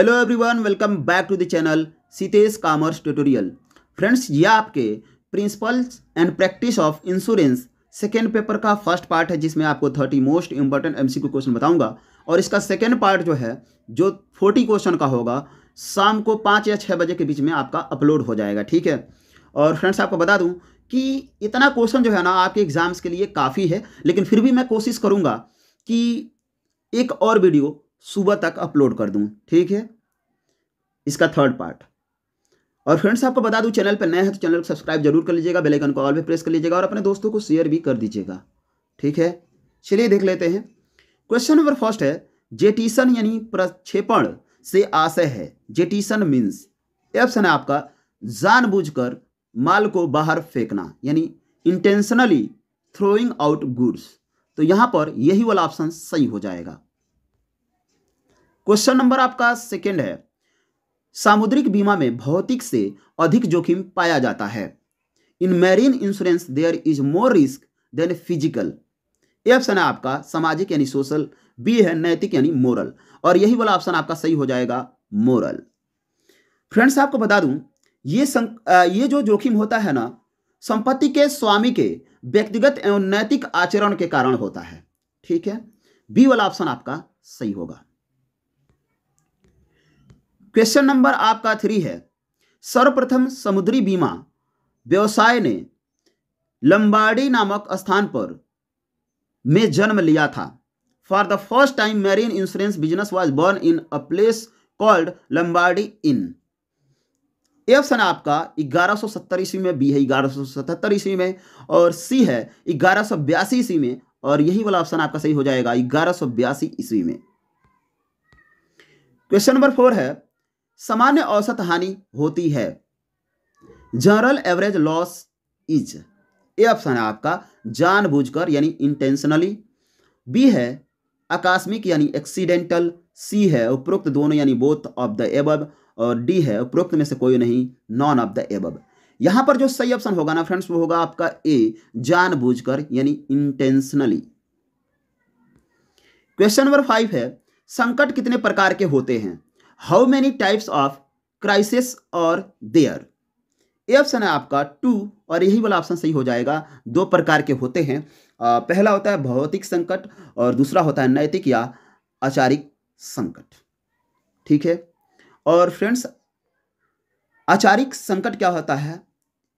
hello everyone welcome back to the channel Sitesh commerce tutorial friends ये आपके principles and practice of insurance second paper का first part है जिसमें आपको thirty most important MCQ question बताऊंगा और इसका सेकेंड पार्ट जो है जो फोर्टी क्वेश्चन का होगा शाम को पाँच या छः बजे के बीच में आपका अपलोड हो जाएगा ठीक है और फ्रेंड्स आपको बता दूँ कि इतना क्वेश्चन जो है ना आपके एग्जाम्स के लिए काफ़ी है लेकिन फिर भी मैं कोशिश करूँगा कि एक और वीडियो सुबह तक अपलोड कर दूँ ठीक है इसका थर्ड पार्ट और फ्रेंड्स आपको बता दूँ चैनल पर नए हैं तो चैनल को सब्सक्राइब जरूर कर लीजिएगा बेलाइकन को ऑल भी प्रेस कर लीजिएगा और अपने दोस्तों को शेयर भी कर दीजिएगा ठीक है चलिए देख लेते हैं क्वेश्चन नंबर फर्स्ट है जेटीशन यानी प्रक्षेपण से आशय है जेटीशन मीन्स ऑप्शन है आपका जानबूझकर माल को बाहर फेंकना यानी इंटेंशनली थ्रोइंग आउट गुड्स तो यहाँ पर यही वाला ऑप्शन सही हो जाएगा क्वेश्चन नंबर आपका सेकेंड है सामुद्रिक बीमा में भौतिक से अधिक जोखिम पाया जाता है in marine insurance there is more risk than physical ये ऑप्शन है आपका सामाजिक यानी सोशल बी है नैतिक यानी मोरल और यही वाला ऑप्शन आपका सही हो जाएगा मोरल फ्रेंड्स आपको बता दूं ये सं, ये जो जोखिम होता है ना संपत्ति के स्वामी के व्यक्तिगत एवं नैतिक आचरण के कारण होता है ठीक है बी वाला ऑप्शन आपका सही होगा क्वेश्चन नंबर आपका थ्री है सर्वप्रथम समुद्री बीमा व्यवसाय ने लंबाड़ी नामक स्थान पर में जन्म लिया था for the first time marine insurance business was born in a place called Lombardy in option आपका 1170 ईस्वी में बी है 1177 ईस्वी में और सी है ग्यारह ईस्वी में और यही वाला ऑप्शन आपका सही हो जाएगा ग्यारह ईस्वी में क्वेश्चन नंबर फोर है सामान्य औसत हानि होती है general average loss is A option है आपका जानबूझकर यानी इंटेंशनली बी है आकस्मिक यानी एक्सीडेंटल सी है उपरोक्त दोनों यानी बोथ ऑफ द एबब और डी है उपरोक्त में से कोई नहीं नॉन ऑफ द एबब यहां पर जो सही ऑप्शन होगा ना फ्रेंड्स वो होगा आपका ए जानबूझकर यानी इंटेंशनली क्वेश्चन नंबर फाइव है संकट कितने प्रकार के होते हैं how many types of crisis और देयर ये ऑप्शन है आपका टू और यही वाला ऑप्शन सही हो जाएगा दो प्रकार के होते हैं पहला होता है भौतिक संकट और दूसरा होता है नैतिक या आचारिक संकट ठीक है और फ्रेंड्स आचारिक संकट क्या होता है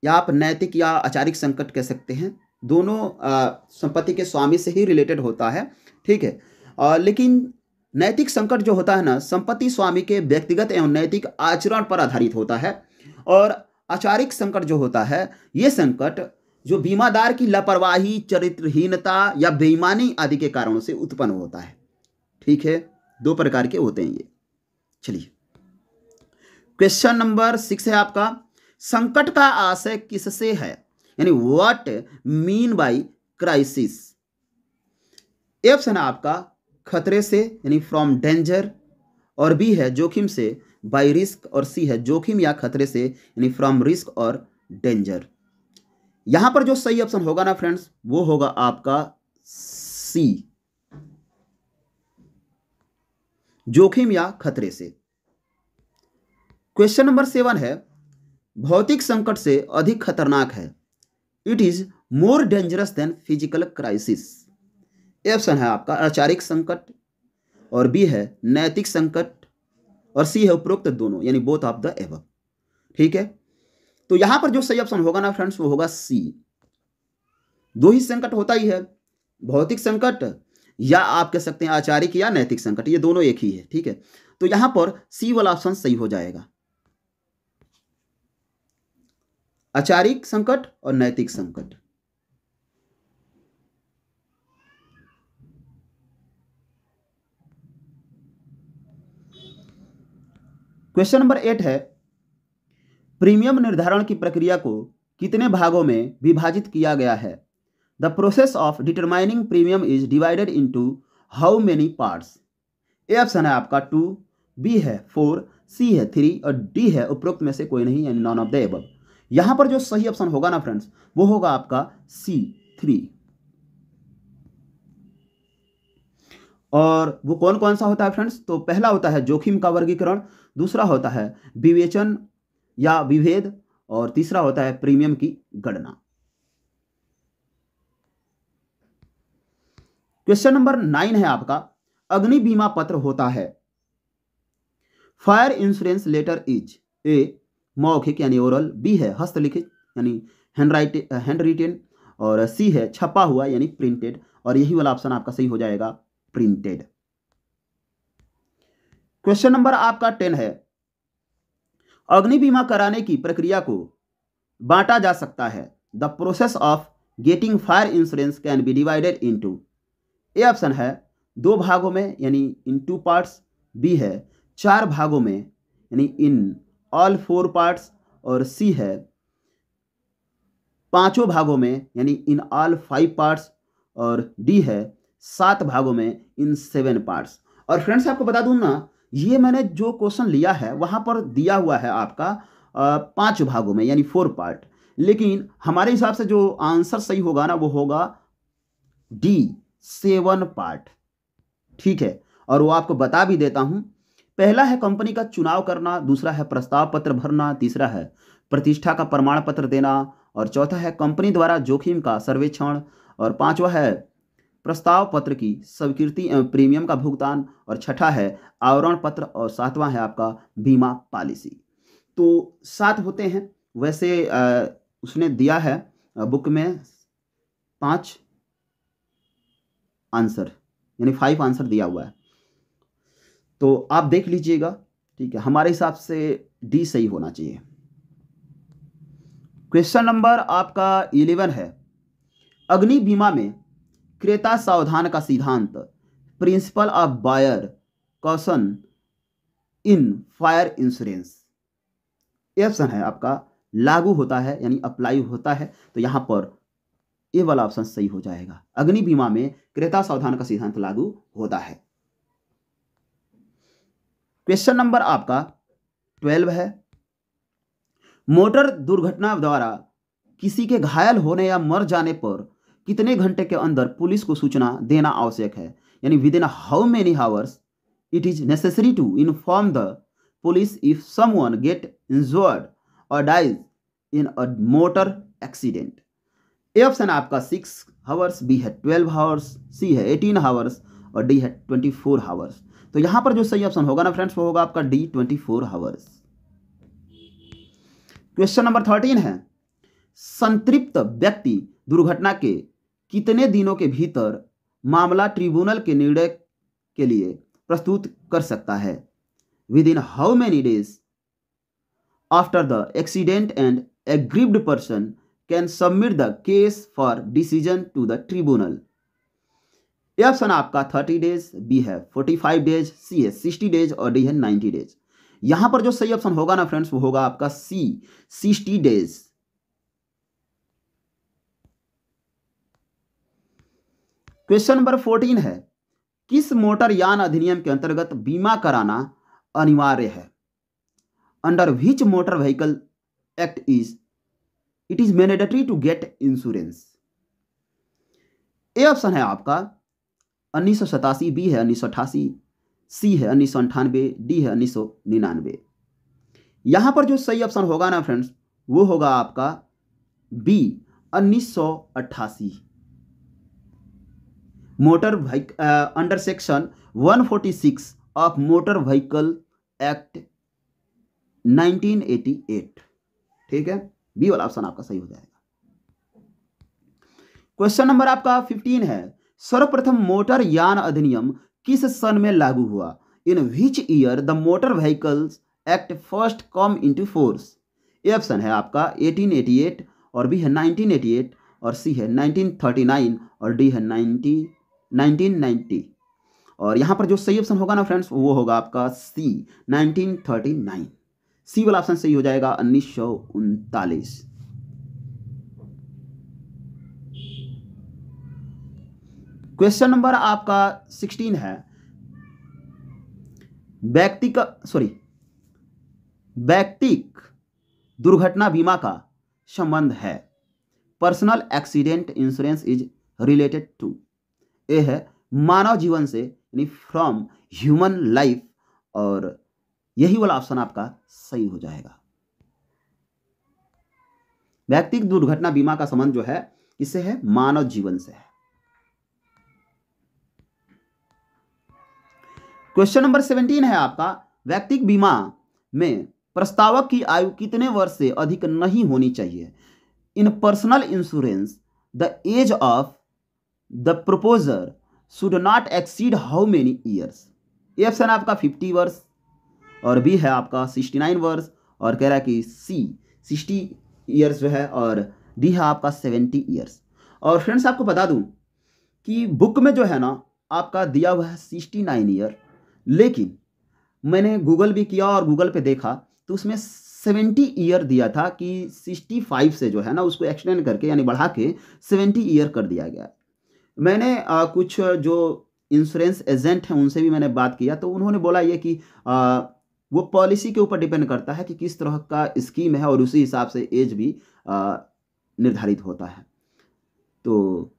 या आप नैतिक या आचारिक संकट कह सकते हैं दोनों संपत्ति के स्वामी से ही रिलेटेड होता है ठीक है आ, लेकिन नैतिक संकट जो होता है ना संपत्ति स्वामी के व्यक्तिगत एवं नैतिक आचरण पर आधारित होता है और आचारिक संकट जो होता है ये संकट जो बीमादार की लापरवाही चरित्रहीनता या बेईमानी आदि के कारणों से उत्पन्न होता है ठीक है दो प्रकार के होते हैं ये चलिए क्वेश्चन नंबर सिक्स है आपका संकट का आशय किससे है यानी व्हाट मीन बाई क्राइसिस एप्स है ना आपका खतरे से यानी फ्रॉम डेंजर और बी है जोखिम से बाई रिस्क और सी है जोखिम या खतरे से यानी फ्रॉम रिस्क और डेंजर यहां पर जो सही ऑप्शन होगा ना फ्रेंड्स वो होगा आपका सी जोखिम या खतरे से क्वेश्चन नंबर सेवन है भौतिक संकट से अधिक खतरनाक है it is more dangerous than physical crisis a option है आपका आचारिक संकट और बी है नैतिक संकट और सी है उपरोक्त दोनों यानी बोथ ऑफ द एव ठीक है तो यहां पर जो सही ऑप्शन होगा ना फ्रेंड्स वो होगा सी दो ही संकट होता ही है भौतिक संकट या आप कह सकते हैं आचारिक या नैतिक संकट ये दोनों एक ही है ठीक है तो यहां पर सी वाला ऑप्शन सही हो जाएगा आचारिक संकट और नैतिक संकट क्वेश्चन नंबर एट है प्रीमियम निर्धारण की प्रक्रिया को कितने भागों में विभाजित किया गया है the process of determining premium is divided into how many parts a option है आपका टू बी है फोर सी है थ्री और डी है उपरोक्त में से कोई नहीं यानी नॉन ऑफ द एब यहां पर जो सही ऑप्शन होगा ना फ्रेंड्स वो होगा आपका सी थ्री और वो कौन कौन सा होता है फ्रेंड्स तो पहला होता है जोखिम का वर्गीकरण दूसरा होता है विवेचन या विभेद और तीसरा होता है प्रीमियम की गणना क्वेश्चन नंबर नाइन है आपका अग्नि बीमा पत्र होता है fire insurance letter is a मौखिक यानी ओरल बी है हस्तलिखित यानी हैंडराइट हैंड रिटेन और सी है छपा हुआ यानी प्रिंटेड और यही वाला ऑप्शन आपका सही हो जाएगा प्रिंटेड क्वेश्चन नंबर आपका टेन है अग्नि बीमा कराने की प्रक्रिया को बांटा जा सकता है the process of getting fire insurance can be divided into A option है दो भागों में यानी इन टू पार्ट्स बी है चार भागों में यानी इन ऑल फोर पार्ट्स और सी है पांचों भागों में यानी इन ऑल फाइव पार्ट्स और डी है सात भागों में इन सेवन पार्ट्स और फ्रेंड्स आपको बता दूं ना ये मैंने जो क्वेश्चन लिया है वहाँ पर दिया हुआ है आपका पांच भागों में यानी फोर पार्ट लेकिन हमारे हिसाब से जो आंसर सही होगा ना वो होगा डी सेवन पार्ट ठीक है और वो आपको बता भी देता हूं पहला है कंपनी का चुनाव करना दूसरा है प्रस्ताव पत्र भरना तीसरा है प्रतिष्ठा का प्रमाण पत्र देना और चौथा है कंपनी द्वारा जोखिम का सर्वेक्षण और पांचवा है प्रस्ताव पत्र की स्वीकृति एवं प्रीमियम का भुगतान और छठा है आवरण पत्र और सातवां है आपका बीमा पॉलिसी तो सात होते हैं वैसे उसने दिया है बुक में पांच आंसर यानी फाइव आंसर दिया हुआ है तो आप देख लीजिएगा ठीक है हमारे हिसाब से डी सही होना चाहिए क्वेश्चन नंबर आपका इलेवन है अग्नि बीमा में क्रेता सावधान का सिद्धांत principle of buyer caution in fire insurance ये ऑप्शन है आपका लागू होता है यानी अप्लाई होता है तो यहां पर ये वाला ऑप्शन सही हो जाएगा अग्नि बीमा में क्रेता सावधान का सिद्धांत लागू होता है क्वेश्चन नंबर आपका ट्वेल्व है मोटर दुर्घटना द्वारा किसी के घायल होने या मर जाने पर कितने घंटे के अंदर पुलिस को सूचना देना आवश्यक है यानी within how many hours it is necessary to inform the police if someone get injured और dies in a motor accident A option आपका सिक्स हावर्स बी है ट्वेल्व हावर्स सी है एटीन हावर्स और D है twenty four hours तो यहां पर जो सही ऑप्शन होगा ना फ्रेंड्स वो होगा आपका D twenty four hours question number thirteen है संतृप्त व्यक्ति दुर्घटना के कितने दिनों के भीतर मामला ट्रिब्यूनल के निर्णय के लिए प्रस्तुत कर सकता है within how many days after the accident and aggrieved person can submit the case for decision to the tribunal A option आपका थर्टी डेज बी है फोर्टी फाइव डेज सी है सिक्सटी डेज और D है ninety days यहां पर जो सही option होगा ना फ्रेंड्स वो होगा आपका C sixty days question number fourteen है किस मोटर यान अधिनियम के अंतर्गत बीमा कराना अनिवार्य है under which motor vehicle act is it is mandatory to get insurance A option है आपका उन्नीस सौ सतासी बी है उन्नीस सौ सी है उन्नीस सौ अंठानवे डी है उन्नीस सौ निन्यानवे यहां पर जो सही ऑप्शन होगा ना फ्रेंड्स वो होगा आपका बी उन्नीस सौ अट्ठासी motor vehicle under section 146 of motor vehicle act 1988 ठीक है बी वाला ऑप्शन आपका सही हो जाएगा क्वेश्चन नंबर आपका 15 है सर्वप्रथम मोटर यान अधिनियम किस सन में लागू हुआ in which year the motor vehicles act first come into force A option है आपका 1888 और बी है 1988 और सी है 1939 और डी है 19 1990 और यहाँ पर जो सही ऑप्शन होगा ना फ्रेंड्स वो होगा आपका सी 1939 सी वाला ऑप्शन सही हो जाएगा उन्नीस सौ उनतालीस क्वेश्चन नंबर आपका सिक्सटीन है व्यक्ति का सॉरी व्यक्तिक दुर्घटना बीमा का संबंध है personal accident insurance is related to A है मानव जीवन से यानी फ्रॉम ह्यूमन लाइफ और यही वाला ऑप्शन आपका सही हो जाएगा व्यक्तिक दुर्घटना बीमा का संबंध जो है इससे है मानव जीवन से है क्वेश्चन नंबर सेवेंटीन है आपका व्यक्तिक बीमा में प्रस्तावक की आयु कितने वर्ष से अधिक नहीं होनी चाहिए in personal insurance the age of the proposer should not exceed how many years A option आपका फिफ्टी वर्स और बी है आपका सिक्सटी नाइन वर्स और कह रहा है कि सी सिक्सटी ईयर्स जो है और डी है आपका सेवेंटी ईयर्स और फ्रेंड्स आपको बता दूं कि बुक में जो है ना आपका दिया हुआ है सिक्सटी नाइन ईयर लेकिन मैंने गूगल भी किया और गूगल पे देखा तो उसमें सेवेंटी ईयर दिया था कि सिक्सटी फाइव से जो है ना उसको एक्सटेंड करके यानी बढ़ा के सेवेंटी ईयर कर दिया गया मैंने आ, कुछ जो इंश्योरेंस एजेंट हैं उनसे भी मैंने बात किया तो उन्होंने बोला ये कि आ, वो पॉलिसी के ऊपर डिपेंड करता है कि किस तरह का स्कीम है और उसी हिसाब से एज भी आ, निर्धारित होता है तो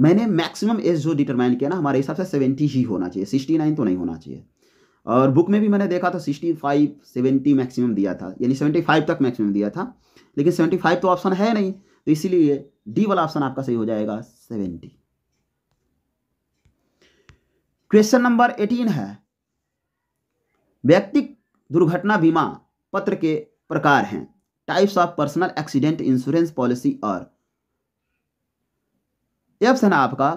मैंने मैक्सिमम एज जो डिटरमाइन किया ना हमारे हिसाब से सेवेंटी ही होना चाहिए सिक्सटी नाइन तो नहीं होना चाहिए और बुक में भी मैंने देखा था सिक्सटी फाइव सेवेंटी मैक्सिमम दिया था यानी सेवेंटी फाइव तक मैक्सिमम दिया था लेकिन सेवेंटी फाइव तो ऑप्शन है नहीं तो इसीलिए डी वाला ऑप्शन आपका सही हो जाएगा सेवेंटी क्वेश्चन नंबर एटीन है व्यक्तिक दुर्घटना बीमा पत्र के प्रकार हैं types of personal accident insurance policy और ऑप्शन है आपका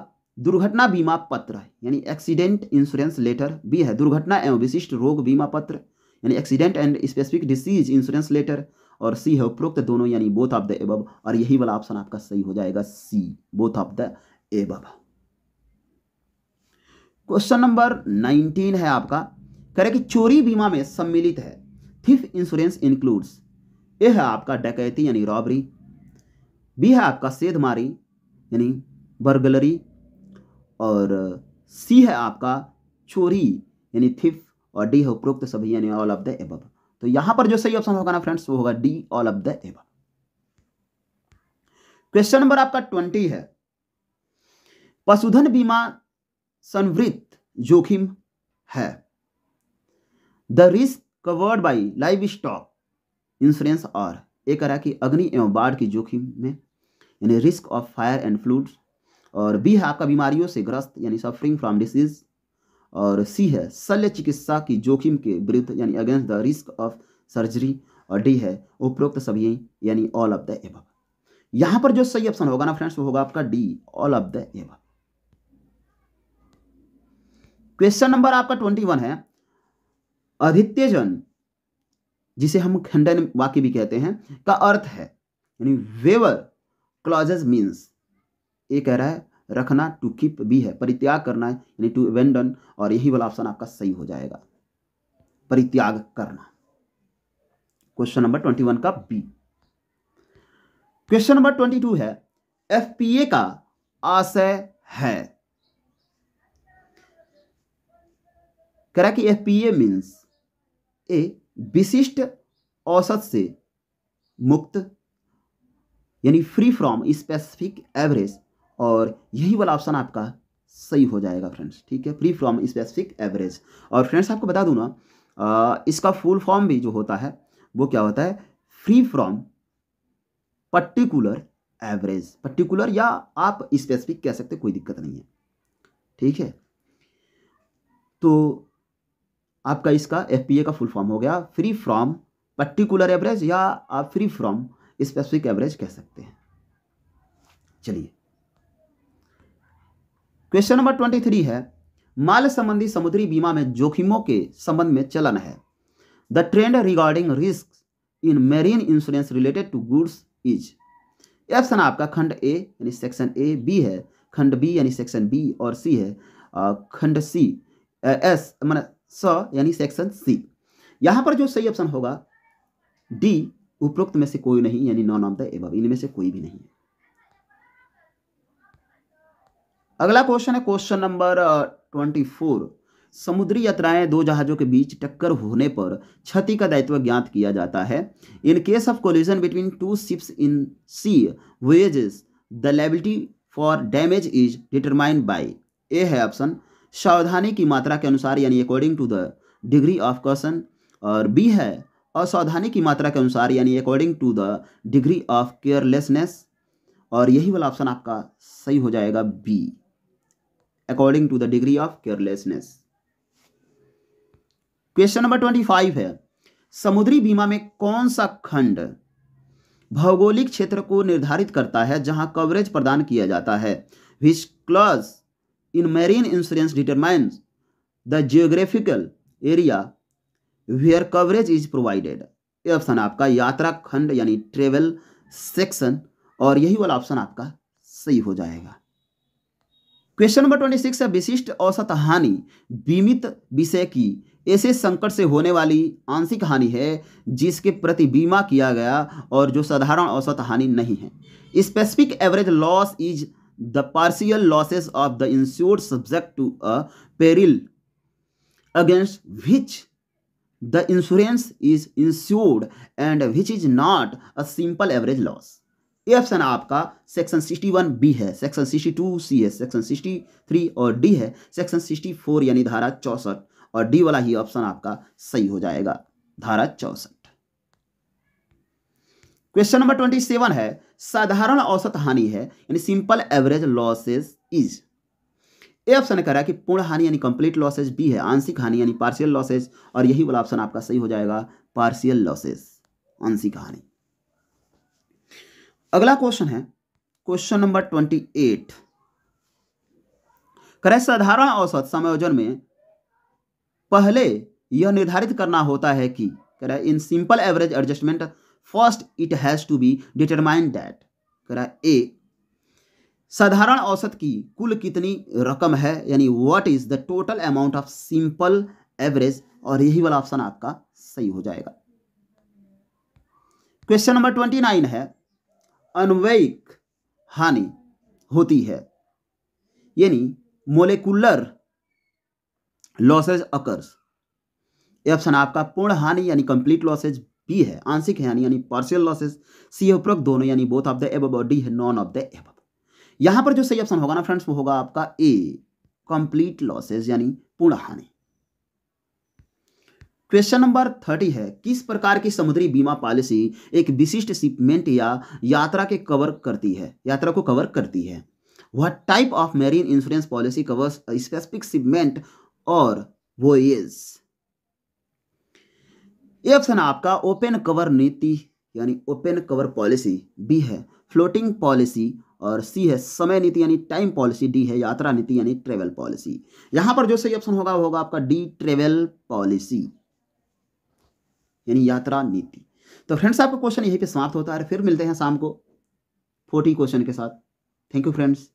दुर्घटना बीमा पत्र यानी एक्सीडेंट इंश्योरेंस लेटर बी है दुर्घटना एवं विशिष्ट रोग बीमा पत्र यानी accident and specific disease insurance letter और सी है उपरोक्त दोनों यानी बोथ ऑफ द एबब और यही वाला ऑप्शन आपका सही हो जाएगा C both of the above question number 19 है आपका कह रहे कि चोरी बीमा में सम्मिलित है थिफ इंश्योरेंस इंक्लूड्स ए है आपका डकैती यानी रॉबरी बी है आपका सेधमारी यानी बर्गलरी और सी है आपका चोरी यानी थिफ और डी है उपरोक्त सभी यानी ऑल ऑफ द एबब तो यहां पर जो सही ऑप्शन होगा ना फ्रेंड्स वो होगा D all of the above question number आपका ट्वेंटी है पशुधन बीमा संवृत्त जोखिम है the risk covered by livestock insurance और एक रहा कि अग्नि एवं बाढ़ की जोखिम में यानी risk of fire and flood और बी है आपका बीमारियों से ग्रस्त यानी सफरिंग फ्रॉम डिसीज और सी है शल्य चिकित्सा की जोखिम के विरुद्ध यानी against the risk of surgery और डी है उपरोक्त सभी यानी ऑल ऑफ द एव यहां पर जो सही ऑप्शन होगा ना फ्रेंड्स वो होगा आपका D all of the above question number आपका ट्वेंटी वन है अधित्यजन जिसे हम खंडन वाक्य भी कहते हैं का अर्थ है यानी वेवर क्लॉजेज मीन्स ये कह रहा है रखना टू कीप भी है परित्याग करना है यानी टू एवेंडन और यही वाला ऑप्शन आपका सही हो जाएगा परित्याग करना क्वेश्चन नंबर ट्वेंटी वन का B question number twenty two है एफपीए का आशय है कह रहा कि एफपीए मीन्स ए विशिष्ट औसत से मुक्त यानी फ्री फ्रॉम स्पेसिफिक एवरेज और यही वाला ऑप्शन आपका सही हो जाएगा फ्रेंड्स ठीक है फ्री फ्रॉम स्पेसिफिक एवरेज और फ्रेंड्स आपको बता दूँ ना इसका फुल फॉर्म भी जो होता है वो क्या होता है free from particular average particular या आप स्पेसिफिक कह सकते कोई दिक्कत नहीं है ठीक है तो आपका इसका एफ का फुल फॉर्म हो गया फ्री फ्रॉम पर्टिकुलर एवरेज या आप फ्री फ्रॉम स्पेसिफिक एवरेज कह सकते हैं चलिए क्वेश्चन नंबर ट्वेंटी थ्री है माल संबंधी समुद्री बीमा में जोखिमों के संबंध में चलन है the trend regarding risk in marine insurance related to goods is option आपका खंड ए यानी सेक्शन ए बी है खंड बी यानी सेक्शन बी और सी है खंड सी एस मैंने स यानी सेक्शन सी यहाँ पर जो सही ऑप्शन होगा डी उपरोक्त में से कोई नहीं यानी नॉन ऑफ द एबव इनमें से कोई भी नहीं है अगला क्वेश्चन है क्वेश्चन नंबर ट्वेंटी फोर समुद्री यात्राएं दो जहाजों के बीच टक्कर होने पर क्षति का दायित्व ज्ञात किया जाता है in case of collision between two ships in sea voyages the liability for damage is determined by A है ऑप्शन सावधानी की मात्रा के अनुसार यानी according to the degree of caution और बी है असावधानी की मात्रा के अनुसार यानी according to the degree of carelessness और यही वाला ऑप्शन आपका सही हो जाएगा B according to the degree of carelessness question number twenty five है समुद्री बीमा में कौन सा खंड भौगोलिक क्षेत्र को निर्धारित करता है जहां कवरेज प्रदान किया जाता है which clause in marine insurance determine the geographical area where coverage is provided ये ऑप्शन आपका यात्रा खंड यानी ट्रेवल सेक्शन और यही वाला ऑप्शन आपका सही हो जाएगा क्वेश्चन नंबर ट्वेंटी सिक्स है विशिष्ट औसत हानि बीमित विषय की ऐसे संकट से होने वाली आंशिक हानि है जिसके प्रति बीमा किया गया और जो साधारण औसत हानि नहीं है specific average loss is the partial losses of the insured subject to a peril against which the insurance is insured and which is not a simple average loss ये ऑप्शन आपका सेक्शन सिक्सटी वन बी है section sixty two C है section sixty three और D है section sixty four यानी धारा चौसठ और डी वाला ही ऑप्शन आपका सही हो जाएगा धारा चौसठ क्वेश्चन नंबर ट्वेंटी सेवन है साधारण औसत हानि है यानी simple average losses is A option कह रहा है कि पूर्ण हानि यानी कंप्लीट लॉसेज बी है आंशिक हानि यानी पार्शियल लॉसेज और यही वाला ऑप्शन आपका सही हो जाएगा पार्शियल लॉसेज आंशिक हानि अगला क्वेश्चन है क्वेश्चन नंबर ट्वेंटी एट करें साधारण औसत समायोजन में पहले यह निर्धारित करना होता है कि करें in simple average adjustment first it has to be determined that करें ए साधारण औसत की कुल कितनी रकम है यानी what is the total amount of simple average और यही वाला ऑप्शन आपका सही हो जाएगा क्वेश्चन नंबर ट्वेंटी नाइन है अनवयिक हानि होती है यानी मोलिकुलर लॉसेज अकर्स ये ऑप्शन आपका पूर्ण हानि यानी कंप्लीट लॉसेज बी है आंशिक हानि यानी पार्शियल लॉसेज सी है उपरोक्त दोनों यानी बोथ ऑफ द एब और डी है नॉन ऑफ द एब यहां पर जो सही ऑप्शन होगा ना फ्रेंड्स वो होगा आपका ए कंप्लीट लॉसेज यानी पूर्ण हानि क्वेश्चन नंबर थर्टी है किस प्रकार की समुद्री बीमा पॉलिसी एक विशिष्ट शिपमेंट या यात्रा के कवर करती है यात्रा को कवर करती है वह type of marine insurance policy cover specific shipment और वो इज ऑप्शन आपका ओपन कवर नीति यानी ओपन कवर पॉलिसी बी है फ्लोटिंग पॉलिसी और सी है समय नीति यानी टाइम पॉलिसी डी है यात्रा नीति यानी ट्रेवल पॉलिसी यहां पर जो सही ऑप्शन होगा होगा आपका डी ट्रेवल पॉलिसी यानी यात्रा नीति तो फ्रेंड्स आपका क्वेश्चन यहीं पे समाप्त होता है फिर मिलते हैं शाम को फोर्टी क्वेश्चन के साथ थैंक यू फ्रेंड्स